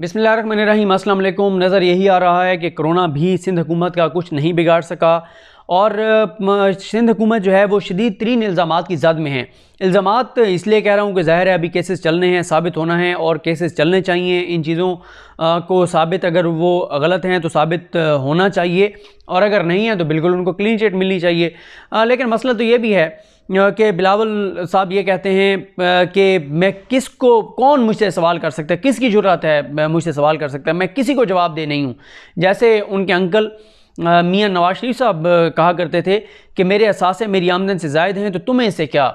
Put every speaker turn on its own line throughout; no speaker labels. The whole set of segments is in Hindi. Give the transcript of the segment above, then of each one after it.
बिसमीम अल्लाम नज़र यही आ रहा है कि कोरोना भी सिंध हुकूमत का कुछ नहीं बिगाड़ सका और सिंध हुकूमत जो है वो शदीद तरीन इल्ज़ाम की जद में है इल्ज़ाम इसलिए कह रहा हूँ कि ज़ाहिर है अभी केसेस चलने हैं साबित होना है और केसेस चलने चाहिए इन चीज़ों को साबित अगर वो गलत हैं तो साबित होना चाहिए और अगर नहीं है तो बिल्कुल उनको क्लीन चिट मिलनी चाहिए आ, लेकिन मसला तो ये भी है कि बिलावल साहब ये कहते हैं कि मैं किस को कौन मुझसे सवाल कर सकता है किसकी ज़रूरत है मुझसे सवाल कर सकता है मैं किसी को जवाब दे नहीं हूँ जैसे उनके अंकल मियाँ नवाज शरीफ साहब कहा करते थे कि मेरे असासे मेरी आमदन से जायद हैं तो तुम्हें से क्या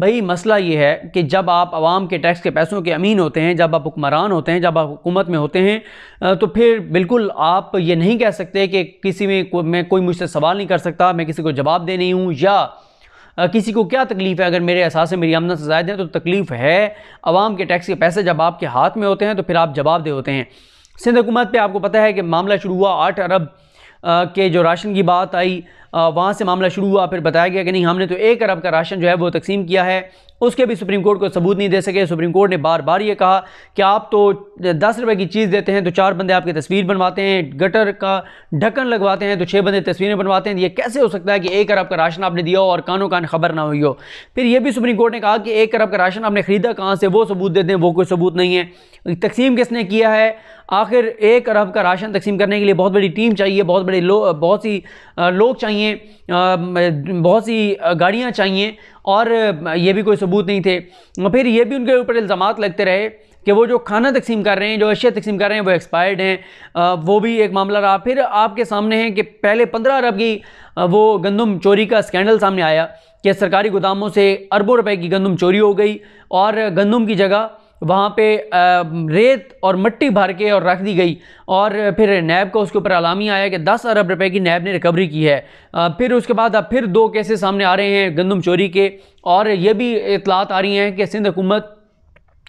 भाई मसला ये है कि जब आप आवाम के टैक्स के पैसों के अमीन होते हैं जब आप हुक्मरान होते हैं जब आप हुकूमत में होते हैं तो फिर बिल्कुल आप ये नहीं कह सकते कि किसी में को, मैं कोई मुझसे सवाल नहीं कर सकता मैं किसी को जवाब दे नहीं हूँ या किसी को क्या तकलीफ़ है अगर मेरे एहसास से मेरी आमदन से ज़ायद तो है तो तकलीफ़ है आवाम के टैक्स के पैसे जब आपके हाथ में होते हैं तो फिर आप जवाब दे होते हैं सिंध हुकूमत पर आपको पता है कि मामला शुरू हुआ आठ अरब के जो राशन की बात आई वहाँ से मामला शुरू हुआ फिर बताया गया कि नहीं हमने तो एक अरब का राशन जो है वो तकसीम किया है उसके भी सुप्रीम कोर्ट को सबूत नहीं दे सके सुप्रीम कोर्ट ने बार बार ये कहा कि आप तो दस रुपए की चीज़ देते हैं तो चार बंदे आपकी तस्वीर बनवाते हैं गटर का ढक्कन लगवाते हैं तो छः बंदे तस्वीरें बनवाते हैं ये कैसे हो सकता है कि एक अरब का राशन आपने दिया हो और कानों कान खबर ना हुई हो फिर यह भी सुप्रीम कोर्ट ने कहा कि एक अरब का राशन आपने ख़रीदा कहाँ से वो सबूत देते हैं वो कोई सबूत नहीं है तकसीम किसने किया है आखिर एक अरब का राशन तकसीम करने के लिए बहुत बड़ी टीम चाहिए बहुत बड़े बहुत सी लोग चाहिए चाहिए बहुत सी गाड़ियाँ चाहिए और ये भी कोई सबूत नहीं थे फिर ये भी उनके ऊपर इल्ज़ाम लगते रहे कि वो जो खाना तकसीम कर रहे हैं जो अशिया तकसीम कर रहे हैं वो एक्सपायर्ड हैं वो भी एक मामला रहा फिर आपके सामने है कि पहले पंद्रह अरब की वो गंदम चोरी का स्कैंडल सामने आया कि सरकारी गोदामों से अरबों रुपए की गंदम चोरी हो गई और गंदम की जगह वहाँ पे रेत और मट्टी भर के और रख दी गई और फिर नैब को उसके ऊपर अलामी आया कि 10 अरब रुपए की नैब ने रिकवरी की है फिर उसके बाद अब फिर दो केसेस सामने आ रहे हैं गंदम चोरी के और ये भी इतलात आ रही हैं कि सिंध हुकूमत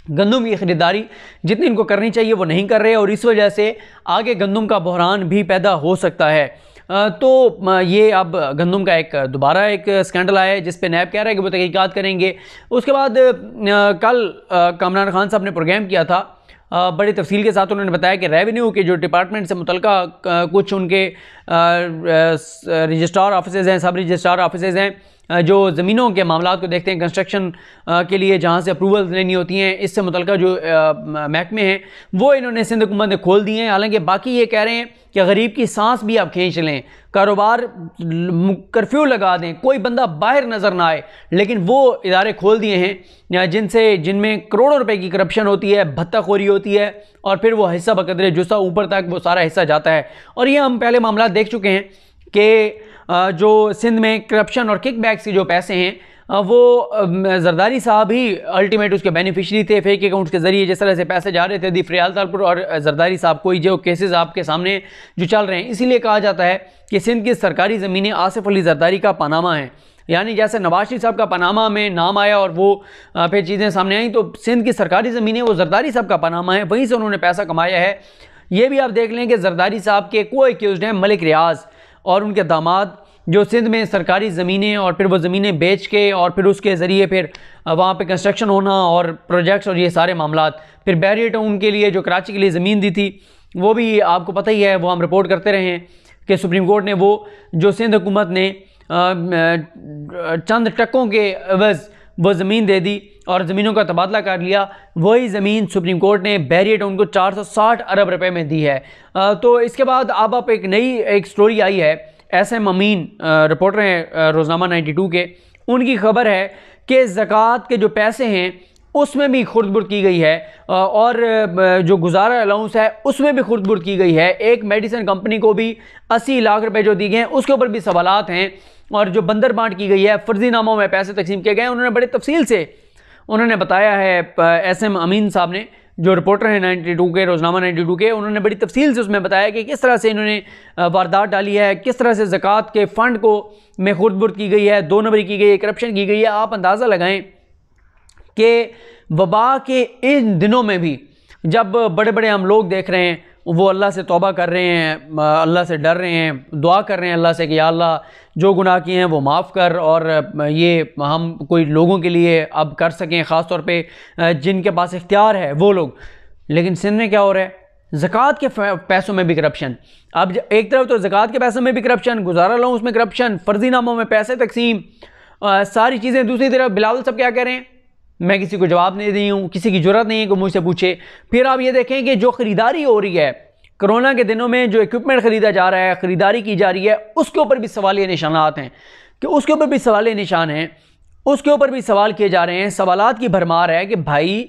गंदम की ख़रीदारी जितनी इनको करनी चाहिए वो नहीं कर रहे और इस वजह से आगे गंदम का बहरान भी पैदा हो सकता है तो ये अब गंदम का एक दोबारा एक स्कैंडल आया है जिस पर नैब कह रहा है कि वो तहकीक़ात करेंगे उसके बाद कल कामरान खान साहब ने प्रोग्राम किया था बड़ी तफसील के साथ उन्होंने बताया कि रेवेन्यू के जो डिपार्टमेंट से मुतल कुछ उनके रजिस्ट्रार ऑफिस हैं सब रजिस्ट्रार ऑफिस हैं जो ज़मीनों के मामला को देखते हैं कंस्ट्रक्शन के लिए जहाँ से अप्रूवल लेनी होती हैं इससे मुतल जो महकमे हैं वो इन्होंने सिंध हुकूमत ने खोल दिए हैं हालांकि बाकी ये कह रहे हैं कि गरीब की सांस भी आप खींच लें कारोबार कर्फ्यू लगा दें कोई बंदा बाहर नज़र ना आए लेकिन वो इदारे खोल दिए हैं जिनसे जिनमें करोड़ों रुपए की करप्शन होती है भत्ताखोरी होती है और फिर वो हिस्सा बकदरे जुस्सा ऊपर तक वो सारा हिस्सा जाता है और ये हम पहले मामला देख चुके हैं कि जो सिंध में करप्शन और किकबैक्स के जो पैसे हैं वो जरदारी साहब ही अल्टीमेट उसके बेनिफिशरी थे फेक अकाउंट्स के ज़रिए जिस तरह से पैसे जा रहे थे दी फ्रियाल तालपुर और जरदारी साहब कोई जो केसेस आपके सामने जो चल रहे हैं इसीलिए कहा जाता है कि सिंध की सरकारी ज़मीनें आसिफ अली जरदारी का पानामा है यानी जैसे नवाज शरीफ साहब का पनामा में नाम आया और वो फिर चीज़ें सामने आई तो सिंध की सरकारी ज़मीनें वो जरदारी साहब का पनामा है वहीं से उन्होंने पैसा कमाया है ये भी आप देख लें कि जरदारी साहब के को एक्यूज हैं मलिक रियाज़ और उनके दामाद जो सिंध में सरकारी ज़मीनें और फिर वो ज़मीनें बेच के और फिर उसके ज़रिए फिर वहाँ पे कंस्ट्रक्शन होना और प्रोजेक्ट्स और ये सारे मामला फिर बैरियट उनके लिए जो कराची के लिए ज़मीन दी थी वो भी आपको पता ही है वो हम रिपोर्ट करते रहे हैं कि सुप्रीम कोर्ट ने वो जो सिंध हुकूमत ने चंद टक्कों के अवज़ वो ज़मीन दे दी और ज़मीनों का तबादला कर लिया वही ज़मीन सुप्रीम कोर्ट ने बैरियट उनको 460 अरब रुपए में दी है आ, तो इसके बाद अब आप एक नई एक स्टोरी आई है एस एम अमीन रिपोर्टर हैं रोज़नामा 92 के उनकी खबर है कि ज़क़़त के जो पैसे हैं उसमें भी खुर्दबुर्द की गई है और जो गुजारा अलाउंस है उसमें भी खुर्दबुर्द की गई है एक मेडिसिन कंपनी को भी अस्सी लाख रुपए जो दिए गए हैं उसके ऊपर भी सवालत हैं और जो बंदर बांट की गई है फर्जी नामों में पैसे तकसीम किए गए उन्होंने बड़े तफसील से उन्होंने बताया है एस एम अमीन साहब ने जो रिपोर्टर हैं नाइन्टी टू के रोज़नामा टू के उन्होंने बड़ी तफसील से उसमें बताया कि किस तरह से इन्होंने वारदात डाली है किस तरह से ज़क़़त के फ़ंड को में बुर्द की गई है दो नंबरी की गई है करप्शन की गई है आप अंदाज़ा लगाएं कि वबा के इन दिनों में भी जब बड़े बड़े हम लोग देख रहे हैं वो अल्लाह से तोबा कर रहे हैं अल्लाह से डर रहे हैं दुआ कर रहे हैं अल्लाह से कि अल्लाह जो गुनाह किए हैं वो माफ़ कर और ये हम कोई लोगों के लिए अब कर सकें ख़ास तौर पे जिनके पास इख्तियार है वो लोग लेकिन सिंध में क्या हो रहा है ज़क़़त के पैसों में भी करप्शन अब एक तरफ तो ज़क़़त के पैसों में भी करप्शन गुजारा लो उसमें करप्शन फ़र्जी नामों में पैसे तकसीम सारी चीज़ें दूसरी तरफ बिलावल सब क्या कह रहे हैं मैं किसी को जवाब नहीं दी हूँ किसी की ज़रूरत नहीं है कि मुझसे पूछे फिर आप ये देखें कि जो ख़रीदारी हो रही है कोरोना के दिनों में जो इक्विपमेंट ख़रीदा जा रहा है ख़रीदारी की जा रही है उसके ऊपर भी सवाल ये निशानात हैं कि उसके ऊपर भी सवाल निशान हैं उसके ऊपर भी सवाल किए जा रहे हैं सवाल की भरमार है कि भाई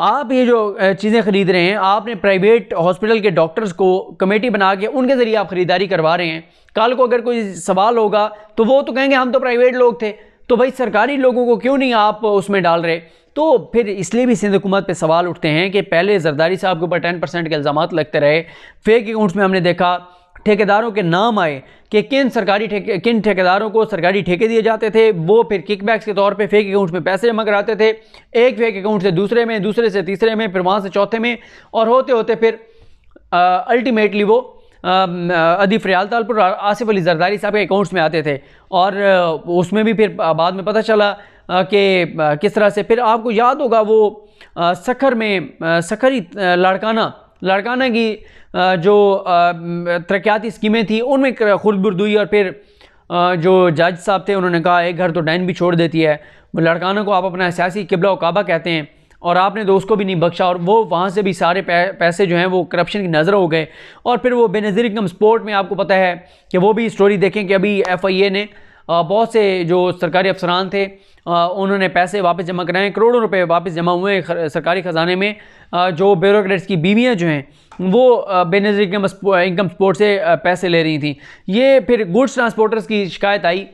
आप ये जो चीज़ें ख़रीद रहे हैं आपने प्राइवेट हॉस्पिटल के डॉक्टर्स को कमेटी बना के उनके ज़रिए आप ख़रीदारी करवा रहे हैं कल को अगर कोई सवाल होगा तो वो तो कहेंगे हम तो प्राइवेट लोग थे तो भाई सरकारी लोगों को क्यों नहीं आप उसमें डाल रहे तो फिर इसलिए भी सिंध हुकूमत पे सवाल उठते हैं कि पहले जरदारी साहब के ऊपर टेन परसेंट के इल्ज़ाम लगते रहे फेक अकाउंट्स में हमने देखा ठेकेदारों के नाम आए कि किन सरकारी ठेके किन ठेकेदारों को सरकारी ठेके दिए जाते थे वो फिर किकबैक्स के तौर पे फेक अकाउंट्स में पैसे जमा कराते थे एक फेक अकाउंट से दूसरे में दूसरे से तीसरे में फिर वहाँ से चौथे में और होते होते फिर अल्टीमेटली वो अदीफ और आसिफ अली जरदारी साहब के अकाउंट्स में आते थे और उसमें भी फिर बाद में पता चला कि किस तरह से फिर आपको याद होगा वो सखर में सखरी लड़काना लड़काना की जो तरक्याती स्कीमें थी उनमें खुदबुर्दुई और फिर जो जज साहब थे उन्होंने कहा एक घर तो डैन भी छोड़ देती है लड़काना को आप अपना सियासी किबला काबा कहते हैं और आपने दोस्त को भी नहीं बख्शा और वो वहाँ से भी सारे पैसे जो हैं वो करप्शन की नज़र हो गए और फिर वो बेनज़ीर इनकम स्पोर्ट में आपको पता है कि वो भी स्टोरी देखें कि अभी एफ़ आई ए ने बहुत से जो सरकारी अफसरान थे उन्होंने पैसे वापस जमा कराए करोड़ों रुपये वापस जमा हुए सरकारी ख़जाने में जो ब्यूरोट्स की बीवियाँ जो हैं वो बेनजीर इनकम इनकम स्पोर्ट से पैसे ले रही थी ये फिर गुड्स ट्रांसपोर्टर्स की शिकायत आई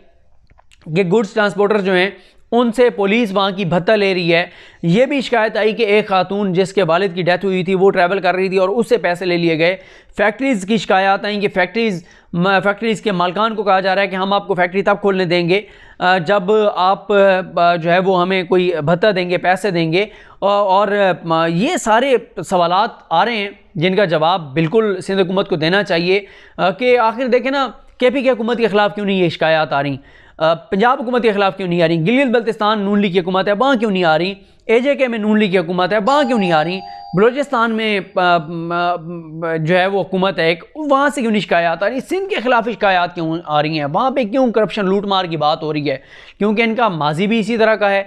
कि गुड्स ट्रांसपोर्टर जो हैं उनसे पुलिस वहाँ की भत्ता ले रही है ये भी शिकायत आई कि एक खातून जिसके वालिद की डेथ हुई थी वो ट्रैवल कर रही थी और उससे पैसे ले लिए गए फैक्ट्रीज़ की शिकायत आई कि फैक्ट्रीज़ फैक्ट्रीज़ के मालकान को कहा जा रहा है कि हम आपको फैक्ट्री तब खोलने देंगे जब आप जो है वो हमें कोई भत्ता देंगे पैसे देंगे और ये सारे सवाल आ रहे हैं जिनका जवाब बिल्कुल सिंध हुकूमत को देना चाहिए कि आखिर देखें ना के पी के हुकूमत के ख़िलाफ़ क्यों नहीं ये शिकायत आ रही पंजाब हुकूमत के खिलाफ क्यों नहीं आ रही गिलगित बल्तिस्तान नून लीग की हुकूमत है वहाँ क्यों नहीं आ रही ए जे के में नून लीग की हुकूमत है वहाँ क्यों नहीं आ रही बलोचिस्तान में जो है वो हुकूमत है एक वहाँ से क्यों नहीं शिकायत आ रही सिंध के खिलाफ शिकायत क्यों आ रही हैं वहाँ पर क्यों करप्शन लूट मार की बात हो रही है क्योंकि इनका माजी भी इसी तरह का है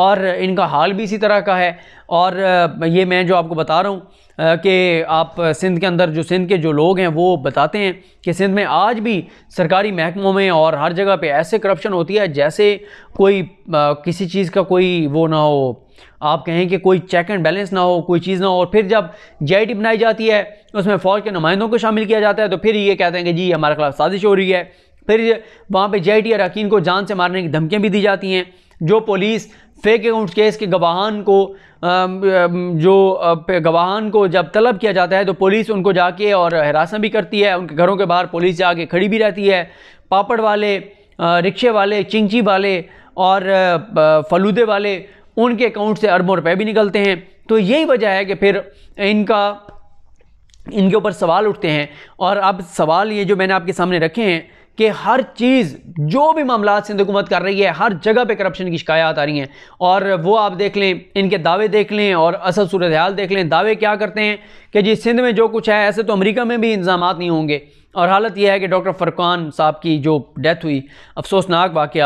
और इनका हाल भी इसी तरह का है और ये मैं जो आपको बता रहा हूँ कि आप सिंध के अंदर जो सिंध के जो लोग हैं वो बताते हैं कि सिंध में आज भी सरकारी महकमों में और हर जगह पे ऐसे करप्शन होती है जैसे कोई आ, किसी चीज़ का कोई वो ना हो आप कहें कि कोई चेक एंड बैलेंस ना हो कोई चीज़ ना हो और फिर जब जे बनाई जाती है उसमें फ़ौज के नुमाइंदों को शामिल किया जाता है तो फिर ये कहते हैं कि जी हमारे खिलाफ साजिश हो रही है फिर वहाँ पर जे आई को जान से मारने की धमकियाँ भी दी जाती हैं जो पुलिस फेक अकाउंट केस के गवाहान को जो गवाहान को जब तलब किया जाता है तो पुलिस उनको जाके और हरासा भी करती है उनके घरों के बाहर पुलिस जाके खड़ी भी रहती है पापड़ वाले रिक्शे वाले चिंची वाले और फलूदे वाले उनके अकाउंट से अरबों रुपए भी निकलते हैं तो यही वजह है कि फिर इनका इनके ऊपर सवाल उठते हैं और अब सवाल ये जो मैंने आपके सामने रखे हैं कि हर चीज़ जो भी मामला सिंध हुकूमत कर रही है हर जगह पे करप्शन की शिकायत आ रही हैं और वो आप देख लें इनके दावे देख लें और असल सूरत हाल देख लें दावे क्या करते हैं कि जी सिंध में जो कुछ है ऐसे तो अमरीका में भी इंतजाम नहीं होंगे और हालत यह है कि डॉक्टर फ़रकान साहब की जो डेथ हुई अफसोसनाक वाक़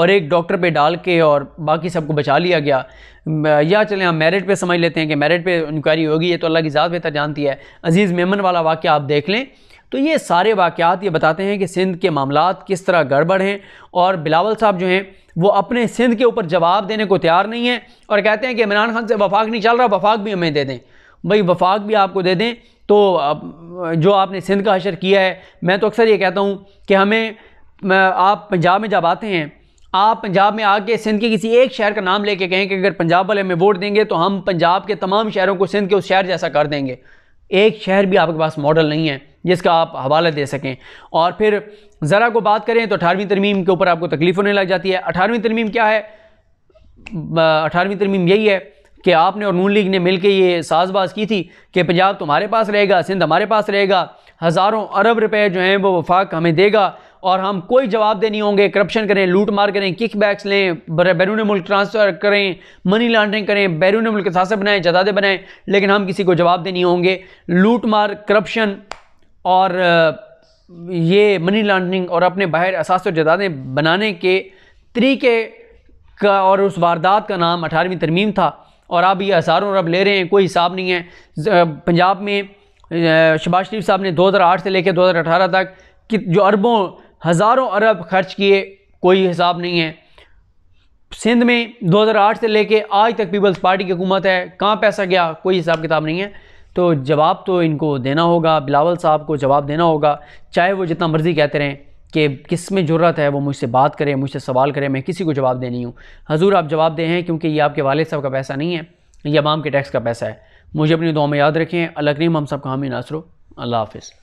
और एक डॉक्टर पे डाल के और बाकी सबको बचा लिया गया या चलें हम मेरिट पे समझ लेते हैं कि मेरिट पे इंक्वायरी होगी ये तो अल्लाह की ज़्यादा बेहतर जानती है अज़ीज़ मेमन वाला वाक़ आप देख लें तो ये सारे वाक़ात ये बताते हैं कि सिंध के मामला किस तरह गड़बड़ हैं और बिलावल साहब जो हैं वो अपने सिंध के ऊपर जवाब देने को तैयार नहीं है और कहते हैं कि इमरान खान से वफाक नहीं चल रहा वफाक भी हमें दे दें भाई वफाक भी आपको दे दें तो जो आपने सिंध का अशर किया है मैं तो अक्सर ये कहता हूँ कि हमें आप पंजाब में जब आते हैं आप पंजाब में आके सिंध के किसी एक शहर का नाम लेके कहें कि अगर पंजाब वाले हमें वोट देंगे तो हम पंजाब के तमाम शहरों को सिंध के उस शहर जैसा कर देंगे एक शहर भी आपके पास मॉडल नहीं है जिसका आप हवाला दे सकें और फिर ज़रा को बात करें तो अठारहवीं तरमीम के ऊपर आपको तकलीफ़ होने लग जाती है अठारहवीं तरमीम क्या है अठारहवीं तरमीम यही है कि आपने और नून लीग ने मिल के ये साजबाज की थी कि पंजाब तुम्हारे पास रहेगा सिंध हमारे पास रहेगा हज़ारों अरब रुपये जो हैं वो वफाक हमें देगा और हम कोई जवाब देने होंगे करप्शन करें लूट मार करें किक बैक्स लें बैरून मुल्क ट्रांसफ़र करें मनी लॉन्ड्रिंग करें बैरून मुल्क सासे बनाएं जदादे बनाएं लेकिन हम किसी को जवाब देनी होंगे लूट मार करप्शन और ये मनी लॉन्ड्रिंग और अपने बाहर असास और जदादें बनाने के तरीके का और उस वारदात का नाम अठारहवीं तरमीम था और अब ये हज़ारों अरब ले रहे हैं कोई हिसाब नहीं है पंजाब में शबाज शरीफ साहब ने 2008 से लेकर 2018 तक कि जो अरबों हज़ारों अरब खर्च किए कोई हिसाब नहीं है सिंध में 2008 से लेके आज तक पीपल्स पार्टी की हुकूमत है कहाँ पैसा गया कोई हिसाब किताब नहीं है तो जवाब तो इनको देना होगा बिलावल साहब को जवाब देना होगा चाहे वो जितना मर्ज़ी कहते रहें कि किस में ज़रूरत है वो मुझसे बात करें मुझसे सवाल करें मैं किसी को जवाब देनी हूँ हजूर आप जवाब दें हैं क्योंकि ये आपके वाले साहब का पैसा नहीं है ये अमाम के टैक्स का पैसा है मुझे अपनी दुआ में याद रखें अलग नहीं हम सब का हामी नासरो अल्लाह हाफिज़